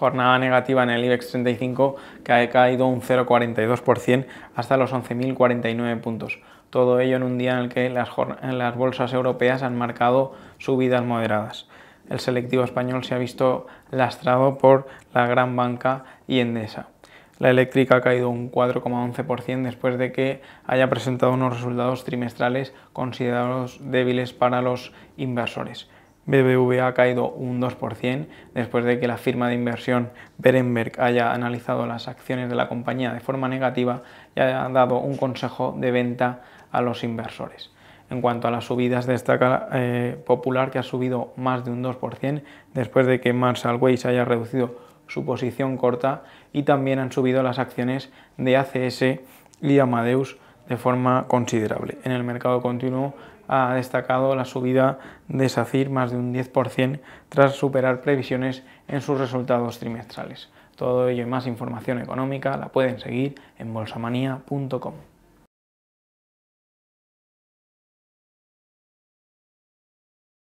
jornada negativa en el IBEX 35 que ha caído un 0,42% hasta los 11.049 puntos. Todo ello en un día en el que las, bolsas europeas han marcado subidas moderadas. El selectivo español se ha visto lastrado por la gran banca y Endesa. La eléctrica ha caído un 4,11% después de que haya presentado unos resultados trimestrales considerados débiles para los inversores. BBVA ha caído un 2% después de que la firma de inversión Berenberg haya analizado las acciones de la compañía de forma negativa y haya dado un consejo de venta a los inversores. En cuanto a las subidas, destaca eh, Popular que ha subido más de un 2% después de que Marshall Weiss haya reducido su posición corta y también han subido las acciones de ACS y Amadeus de forma considerable. En el mercado continuo ha destacado la subida de SACIR más de un 10% tras superar previsiones en sus resultados trimestrales. Todo ello y más información económica la pueden seguir en bolsamanía.com.